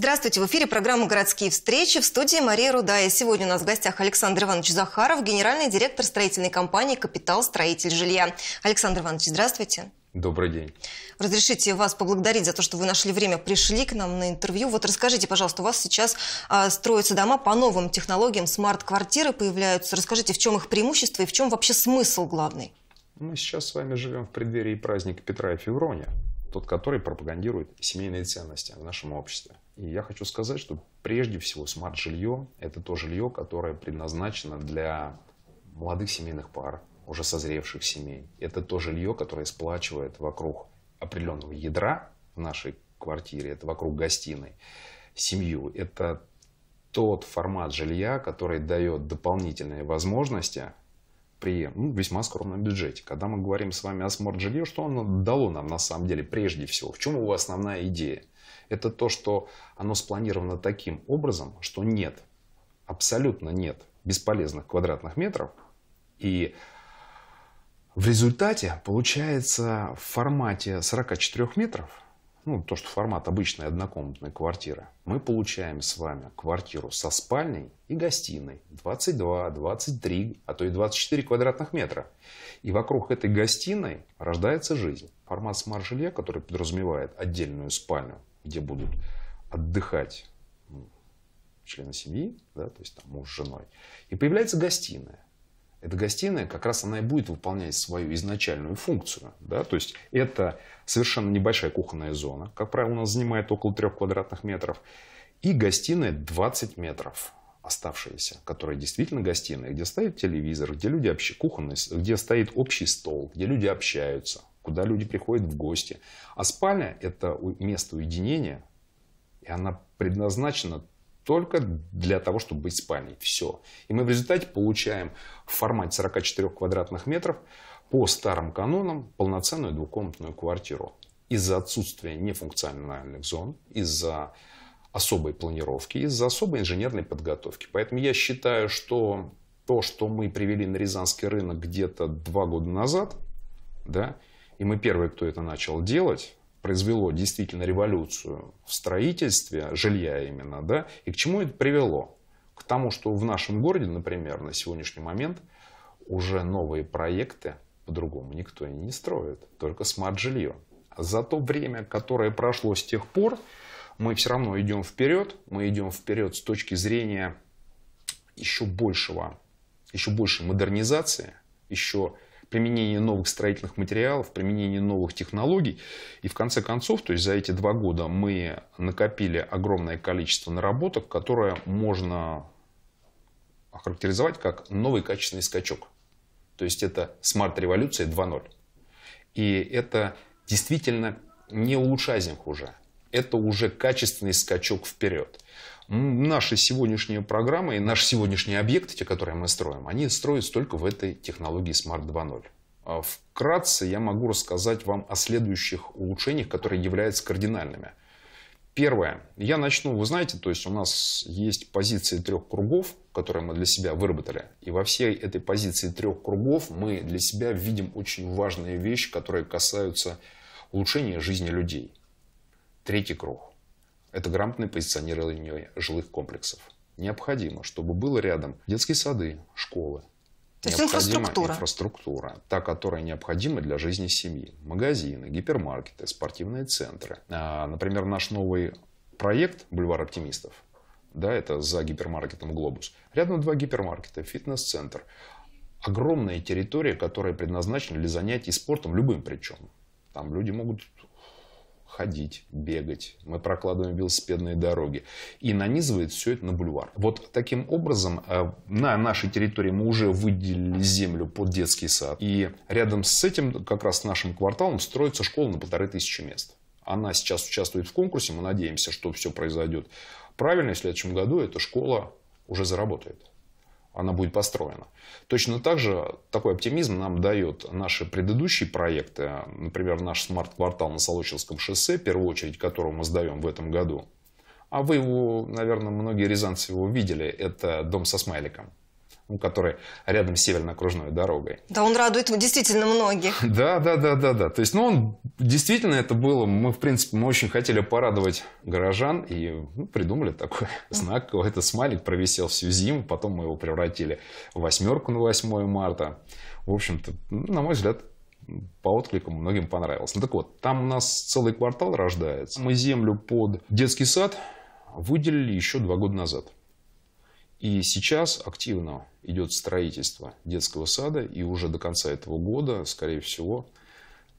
Здравствуйте, в эфире программа «Городские встречи» в студии Мария Рудая. Сегодня у нас в гостях Александр Иванович Захаров, генеральный директор строительной компании «Капитал Строитель жилья». Александр Иванович, здравствуйте. Добрый день. Разрешите вас поблагодарить за то, что вы нашли время, пришли к нам на интервью. Вот расскажите, пожалуйста, у вас сейчас э, строятся дома по новым технологиям, смарт-квартиры появляются. Расскажите, в чем их преимущество и в чем вообще смысл главный? Мы сейчас с вами живем в преддверии праздника Петра и Феврония тот, который пропагандирует семейные ценности в нашем обществе. И я хочу сказать, что прежде всего смарт-жилье – это то жилье, которое предназначено для молодых семейных пар, уже созревших семей. Это то жилье, которое сплачивает вокруг определенного ядра в нашей квартире, это вокруг гостиной, семью. Это тот формат жилья, который дает дополнительные возможности при ну, весьма скромном бюджете. Когда мы говорим с вами о смарт-жилье, что оно дало нам на самом деле прежде всего? В чем его основная идея? Это то, что оно спланировано таким образом, что нет, абсолютно нет бесполезных квадратных метров. И в результате получается в формате 44 метров – ну, то, что формат обычной однокомнатной квартиры, мы получаем с вами квартиру со спальней и гостиной 22, 23, а то и 24 квадратных метра. И вокруг этой гостиной рождается жизнь. Формат смарт-жилья, который подразумевает отдельную спальню, где будут отдыхать ну, члены семьи, да, то есть там муж с женой, и появляется гостиная эта гостиная как раз она и будет выполнять свою изначальную функцию. Да? То есть это совершенно небольшая кухонная зона, как правило, у нас занимает около 3 квадратных метров, и гостиная 20 метров оставшаяся, которая действительно гостиная, где стоит телевизор, где люди общаются, кухонный, где стоит общий стол, где люди общаются, куда люди приходят в гости. А спальня – это место уединения, и она предназначена только для того, чтобы быть спальней. Все. И мы в результате получаем в формате 44 квадратных метров по старым канонам полноценную двухкомнатную квартиру. Из-за отсутствия нефункциональных зон, из-за особой планировки, из-за особой инженерной подготовки. Поэтому я считаю, что то, что мы привели на Рязанский рынок где-то два года назад, да, и мы первые, кто это начал делать, произвело действительно революцию в строительстве жилья именно, да, и к чему это привело? К тому, что в нашем городе, например, на сегодняшний момент уже новые проекты по-другому никто и не строит, только смарт-жилье. За то время, которое прошло с тех пор, мы все равно идем вперед, мы идем вперед с точки зрения еще большего, еще большей модернизации, еще применение новых строительных материалов, применение новых технологий. И в конце концов, то есть за эти два года мы накопили огромное количество наработок, которое можно охарактеризовать как новый качественный скачок. То есть это смарт-революция 2.0. И это действительно не улучшайзинг уже. Это уже качественный скачок вперед. Наша сегодняшняя программа и наши сегодняшние объекты, те, которые мы строим, они строятся только в этой технологии Smart 2.0. А вкратце я могу рассказать вам о следующих улучшениях, которые являются кардинальными. Первое. Я начну, вы знаете, то есть у нас есть позиции трех кругов, которые мы для себя выработали. И во всей этой позиции трех кругов мы для себя видим очень важные вещи, которые касаются улучшения жизни людей. Третий круг это грамотное позиционирование жилых комплексов. Необходимо, чтобы было рядом детские сады, школы. То есть инфраструктура. инфраструктура, та, которая необходима для жизни семьи. Магазины, гипермаркеты, спортивные центры. А, например, наш новый проект «Бульвар оптимистов», да, это за гипермаркетом «Глобус». Рядом два гипермаркета, фитнес-центр. Огромная территория, которая предназначена для занятий спортом, любым причем. Там люди могут ходить, бегать. Мы прокладываем велосипедные дороги. И нанизывает все это на бульвар. Вот таким образом э, на нашей территории мы уже выделили землю под детский сад. И рядом с этим, как раз с нашим кварталом, строится школа на полторы тысячи мест. Она сейчас участвует в конкурсе. Мы надеемся, что все произойдет правильно. в следующем году эта школа уже заработает она будет построена. Точно так же такой оптимизм нам дает наши предыдущие проекты, например, наш смарт-квартал на Солочевском шоссе, в первую очередь которого мы сдаем в этом году. А вы его, наверное, многие рязанцы его видели, это дом со смайликом. Ну, который рядом с северной окружной дорогой. Да, он радует действительно многих. Да, да, да, да, да. То есть, ну, он действительно это было, мы, в принципе, мы очень хотели порадовать горожан и ну, придумали такой знак, это смайлик провисел всю зиму, потом мы его превратили в восьмерку на 8 марта. В общем-то, ну, на мой взгляд, по откликам многим понравилось. Ну так вот, там у нас целый квартал рождается. Мы землю под детский сад выделили еще два года назад. И сейчас активно идет строительство детского сада, и уже до конца этого года, скорее всего,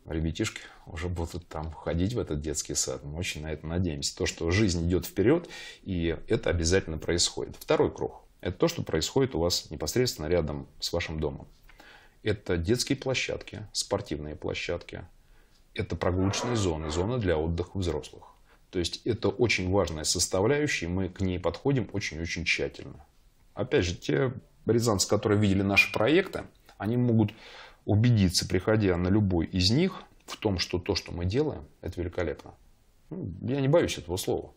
ребятишки уже будут там ходить в этот детский сад. Мы очень на это надеемся. То, что жизнь идет вперед, и это обязательно происходит. Второй круг – это то, что происходит у вас непосредственно рядом с вашим домом. Это детские площадки, спортивные площадки, это прогулочные зоны, зоны для отдыха взрослых. То есть это очень важная составляющая, и мы к ней подходим очень-очень тщательно опять же, те рязанцы, которые видели наши проекты, они могут убедиться, приходя на любой из них, в том, что то, что мы делаем, это великолепно. Ну, я не боюсь этого слова.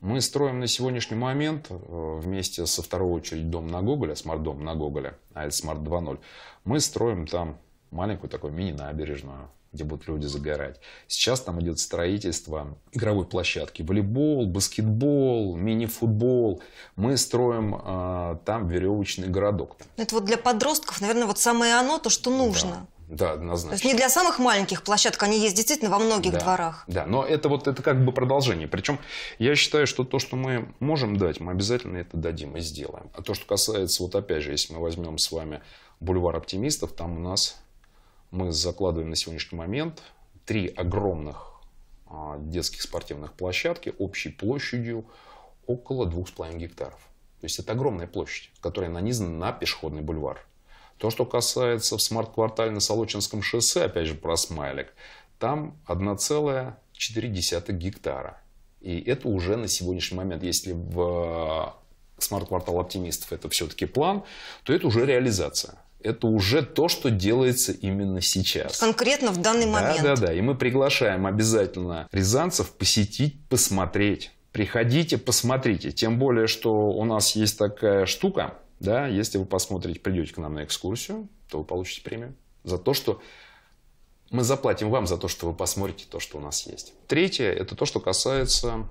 Мы строим на сегодняшний момент э, вместе со второй очередь дом на Гоголя, смарт-дом на Гоголя, а это смарт 2.0, мы строим там маленькую такую мини-набережную, где будут люди загорать. Сейчас там идет строительство игровой площадки. Волейбол, баскетбол, мини-футбол. Мы строим э, там веревочный городок. Ну, это вот для подростков, наверное, вот самое оно, то, что нужно. Да. Да, однозначно. То есть не для самых маленьких площадок, они есть действительно во многих да, дворах. Да, но это вот это как бы продолжение. Причем я считаю, что то, что мы можем дать, мы обязательно это дадим и сделаем. А то, что касается, вот опять же, если мы возьмем с вами бульвар оптимистов, там у нас мы закладываем на сегодняшний момент три огромных а, детских спортивных площадки общей площадью около 2,5 гектаров. То есть это огромная площадь, которая нанизана на пешеходный бульвар. То, что касается в смарт-квартале на Солочинском шоссе, опять же про смайлик, там 1,4 гектара. И это уже на сегодняшний момент, если в а, смарт-квартал оптимистов это все-таки план, то это уже реализация это уже то, что делается именно сейчас. Конкретно в данный момент. Да, да, да. И мы приглашаем обязательно рязанцев посетить, посмотреть. Приходите, посмотрите. Тем более, что у нас есть такая штука, да, если вы посмотрите, придете к нам на экскурсию, то вы получите премию за то, что мы заплатим вам за то, что вы посмотрите то, что у нас есть. Третье – это то, что касается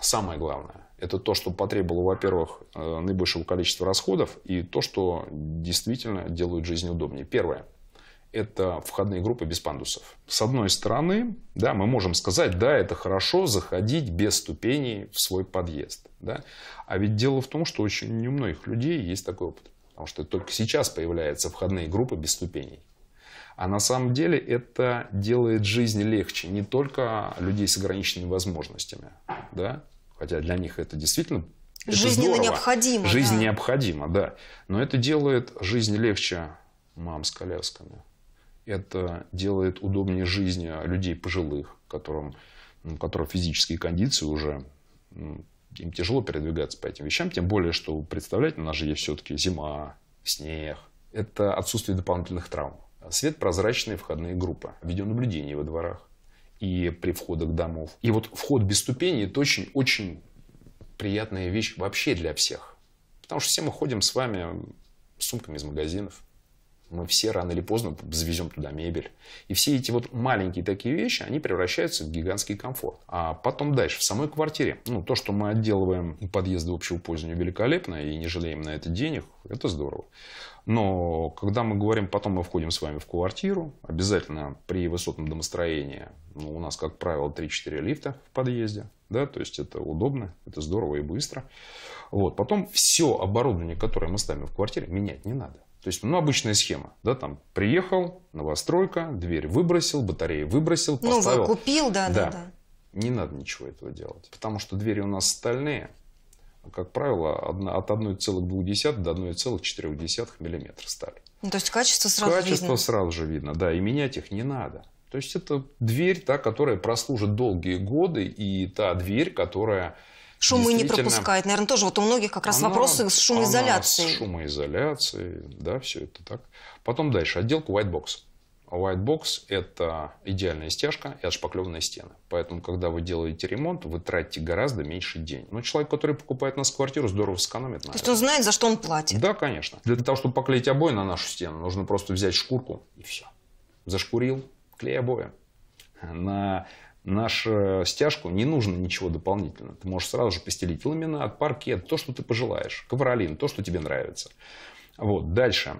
самое главное. Это то, что потребовало, во-первых, э, наибольшего количества расходов и то, что действительно делает жизнь удобнее. Первое – это входные группы без пандусов. С одной стороны, да, мы можем сказать, да, это хорошо заходить без ступеней в свой подъезд. Да? А ведь дело в том, что очень немногих людей есть такой опыт. Потому что только сейчас появляются входные группы без ступеней. А на самом деле это делает жизнь легче не только людей с ограниченными возможностями, да, хотя для них это действительно Жизненно здорово. необходимо. Жизнь да. необходима, да. Но это делает жизнь легче мам с колясками. Это делает удобнее жизнь а, людей пожилых, которым, ну, у которых физические кондиции уже ну, им тяжело передвигаться по этим вещам, тем более, что представлять, у нас же есть все-таки зима, снег. Это отсутствие дополнительных травм. Свет прозрачные входные группы, видеонаблюдение во дворах и при входах домов. И вот вход без ступеней – это очень-очень приятная вещь вообще для всех. Потому что все мы ходим с вами с сумками из магазинов, мы все рано или поздно завезем туда мебель. И все эти вот маленькие такие вещи, они превращаются в гигантский комфорт. А потом дальше, в самой квартире. Ну, то, что мы отделываем подъезды общего пользования великолепно и не жалеем на это денег, это здорово. Но когда мы говорим, потом мы входим с вами в квартиру, обязательно при высотном домостроении ну, у нас, как правило, 3-4 лифта в подъезде. Да, то есть это удобно, это здорово и быстро. Вот. Потом все оборудование, которое мы ставим в квартире, менять не надо. То есть, ну, обычная схема, да, там, приехал, новостройка, дверь выбросил, батарею выбросил, ну, поставил. Новую купил, да, да, да, да. Не надо ничего этого делать, потому что двери у нас стальные, а, как правило, от 1,2 до 1,4 миллиметра стали. Ну, то есть качество сразу качество видно? Качество сразу же видно, да, и менять их не надо. То есть это дверь, та, которая прослужит долгие годы, и та дверь, которая шумы не пропускает. Наверное, тоже вот у многих как раз она, вопросы с шумоизоляцией. Она с шумоизоляцией, да, все это так. Потом дальше, отделка white box. White box – это идеальная стяжка и отшпаклеванные стены. Поэтому, когда вы делаете ремонт, вы тратите гораздо меньше денег. Но человек, который покупает нас квартиру, здорово сэкономит. на То есть он знает, за что он платит? Да, конечно. Для того, чтобы поклеить обои на нашу стену, нужно просто взять шкурку и все. Зашкурил, клей обои. На нашу э, стяжку не нужно ничего дополнительно. Ты можешь сразу же постелить ламинат, паркет, то, что ты пожелаешь, ковролин, то, что тебе нравится. Вот, дальше.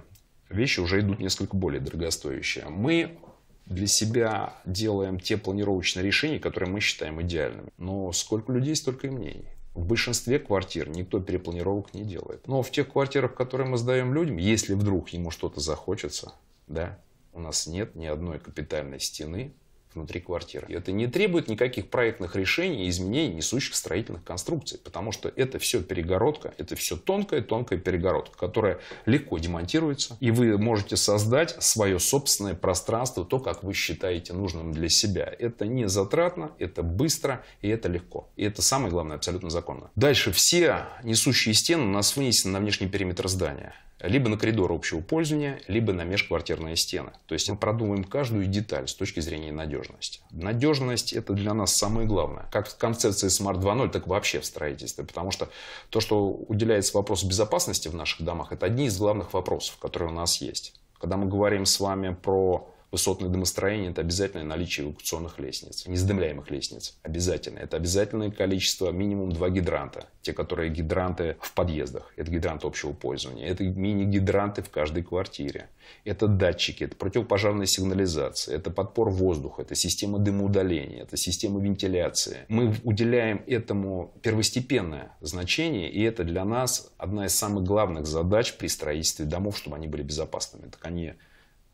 Вещи уже идут несколько более дорогостоящие. Мы для себя делаем те планировочные решения, которые мы считаем идеальными. Но сколько людей, столько и мнений. В большинстве квартир никто перепланировок не делает. Но в тех квартирах, которые мы сдаем людям, если вдруг ему что-то захочется, да, у нас нет ни одной капитальной стены, внутри квартиры. И это не требует никаких проектных решений и изменений несущих строительных конструкций, потому что это все перегородка, это все тонкая-тонкая перегородка, которая легко демонтируется, и вы можете создать свое собственное пространство, то, как вы считаете нужным для себя. Это не затратно, это быстро и это легко. И это самое главное, абсолютно законно. Дальше все несущие стены у нас вынесены на внешний периметр здания либо на коридор общего пользования, либо на межквартирные стены. То есть мы продумываем каждую деталь с точки зрения надежности. Надежность – это для нас самое главное. Как в концепции Smart 2.0, так вообще в строительстве. Потому что то, что уделяется вопросу безопасности в наших домах, это одни из главных вопросов, которые у нас есть. Когда мы говорим с вами про Высотное домостроение – это обязательное наличие эвакуационных лестниц, несдымляемых лестниц. Обязательно. Это обязательное количество, минимум два гидранта. Те, которые гидранты в подъездах. Это гидрант общего пользования. Это мини-гидранты в каждой квартире. Это датчики, это противопожарная сигнализация, это подпор воздуха, это система дымоудаления, это система вентиляции. Мы уделяем этому первостепенное значение, и это для нас одна из самых главных задач при строительстве домов, чтобы они были безопасными. Так они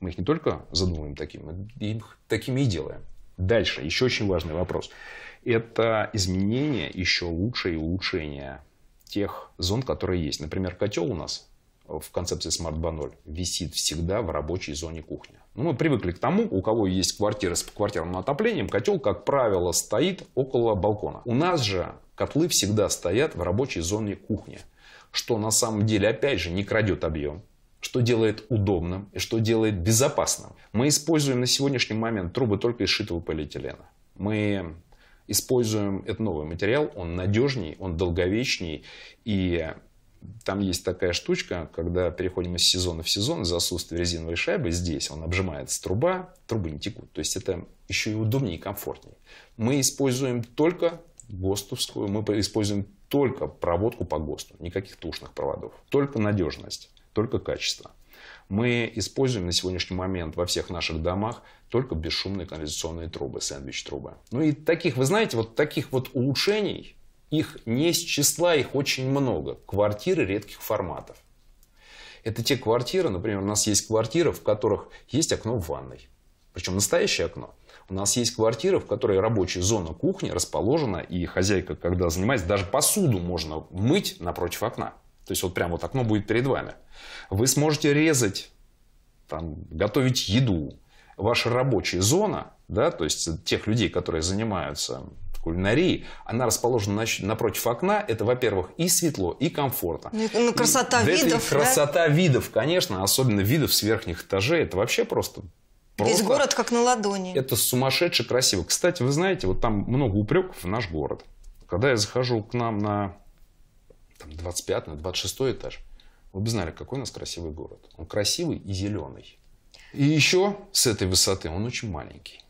мы их не только задумываем такими, мы их такими и делаем. Дальше, еще очень важный вопрос. Это изменение, еще лучше и улучшение тех зон, которые есть. Например, котел у нас в концепции Smart 2.0 висит всегда в рабочей зоне кухни. Ну, мы привыкли к тому, у кого есть квартира с квартирным отоплением, котел, как правило, стоит около балкона. У нас же котлы всегда стоят в рабочей зоне кухни, что на самом деле, опять же, не крадет объем что делает удобным и что делает безопасным. Мы используем на сегодняшний момент трубы только из шитого полиэтилена. Мы используем этот новый материал, он надежней, он долговечней. И там есть такая штучка, когда переходим из сезона в сезон, из-за отсутствия резиновой шайбы здесь, он обжимается труба, трубы не текут. То есть это еще и удобнее и комфортнее. Мы используем только ГОСТовскую, мы используем только проводку по ГОСТу, никаких тушных проводов, только надежность только качество. Мы используем на сегодняшний момент во всех наших домах только бесшумные канализационные трубы, сэндвич-трубы. Ну и таких, вы знаете, вот таких вот улучшений, их не с числа, их очень много. Квартиры редких форматов. Это те квартиры, например, у нас есть квартиры, в которых есть окно в ванной. Причем настоящее окно. У нас есть квартиры, в которой рабочая зона кухни расположена, и хозяйка, когда занимается, даже посуду можно мыть напротив окна. То есть вот прямо вот окно будет перед вами. Вы сможете резать, там, готовить еду. Ваша рабочая зона, да, то есть тех людей, которые занимаются кулинарией, она расположена напротив окна. Это, во-первых, и светло, и комфортно. Ну, ну красота и, видов. Это да? красота видов, конечно, особенно видов с верхних этажей. Это вообще просто Просто Весь город как на ладони. Это сумасшедше красиво. Кстати, вы знаете, вот там много упреков в наш город. Когда я захожу к нам на там, 25 на 26 этаж, вы бы знали, какой у нас красивый город. Он красивый и зеленый. И еще с этой высоты он очень маленький.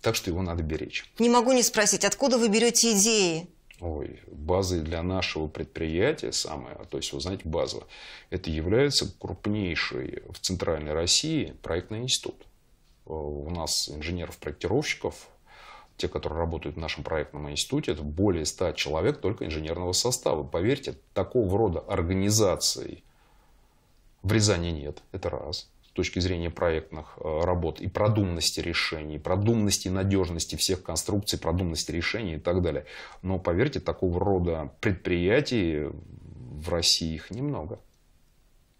Так что его надо беречь. Не могу не спросить, откуда вы берете идеи? Ой, базы для нашего предприятия самое, а то есть, вы знаете, база, это является крупнейший в Центральной России проектный институт. Э, у нас инженеров-проектировщиков те, которые работают в нашем проектном институте, это более 100 человек только инженерного состава. Поверьте, такого рода организации в Рязани нет, это раз, с точки зрения проектных э, работ и продуманности решений, продуманности и надежности всех конструкций, продуманности решений и так далее. Но поверьте, такого рода предприятий в России их немного.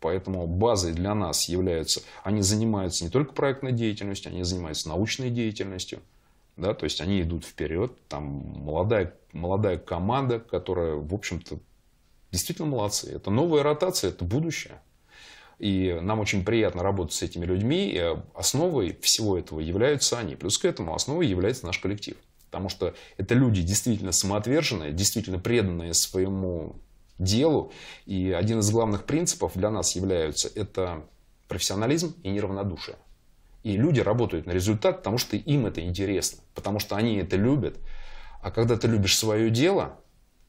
Поэтому базой для нас являются, они занимаются не только проектной деятельностью, они занимаются научной деятельностью – да, то есть они идут вперед, там молодая, молодая команда, которая, в общем-то, действительно молодцы. Это новая ротация, это будущее. И нам очень приятно работать с этими людьми. И э, основой всего этого являются они. Плюс к этому основой является наш коллектив. Потому что это люди действительно самоотверженные, действительно преданные своему делу. И один из главных принципов для нас являются это профессионализм и неравнодушие. И люди работают на результат, потому что им это интересно, потому что они это любят. А когда ты любишь свое дело,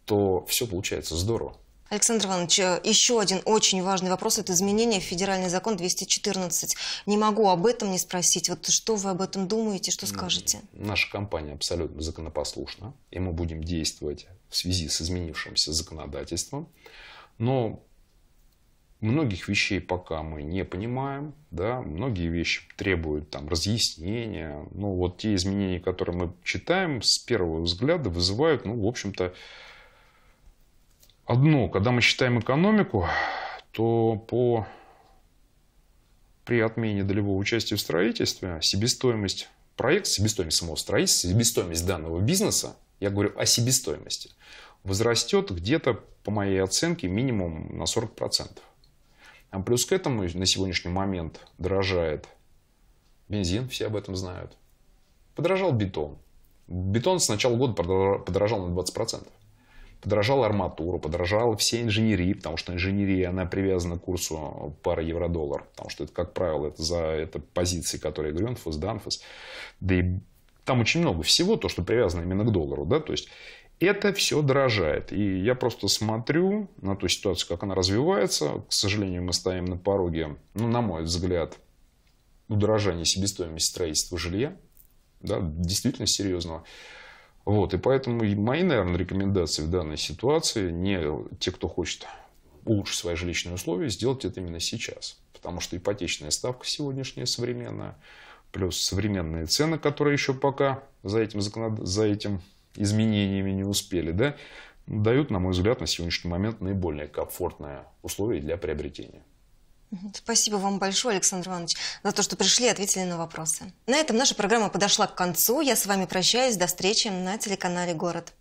то все получается здорово. Александр Иванович, э, еще один очень важный вопрос – это изменение в федеральный закон 214. Не могу об этом не спросить. Вот что вы об этом думаете, что скажете? Наша компания абсолютно законопослушна, и мы будем действовать в связи с изменившимся законодательством. Но Многих вещей пока мы не понимаем, да, многие вещи требуют там разъяснения, Ну вот те изменения, которые мы читаем с первого взгляда, вызывают, ну, в общем-то, одно, когда мы считаем экономику, то по при отмене долевого участия в строительстве себестоимость проекта, себестоимость самого строительства, себестоимость данного бизнеса, я говорю о себестоимости, возрастет где-то, по моей оценке, минимум на 40%. А плюс к этому на сегодняшний момент дорожает бензин, все об этом знают. Подорожал бетон. Бетон с начала года подорожал на 20%. Подорожал арматура, подорожал все инженерии, потому что инженерия, она привязана к курсу пара евро-доллар, потому что это, как правило, это за это позиции, которые Грюнфос, Данфос, да и там очень много всего, то, что привязано именно к доллару, да, то есть это все дорожает. И я просто смотрю на ту ситуацию, как она развивается. К сожалению, мы стоим на пороге, ну, на мой взгляд, удорожания себестоимости строительства жилья. Да, действительно серьезного. Вот, и поэтому мои, наверное, рекомендации в данной ситуации, не те, кто хочет улучшить свои жилищные условия, сделать это именно сейчас. Потому что ипотечная ставка сегодняшняя современная, плюс современные цены, которые еще пока за этим, за этим изменениями не успели, да, дают, на мой взгляд, на сегодняшний момент наиболее комфортные условия для приобретения. Спасибо вам большое, Александр Иванович, за то, что пришли и ответили на вопросы. На этом наша программа подошла к концу. Я с вами прощаюсь. До встречи на телеканале «Город».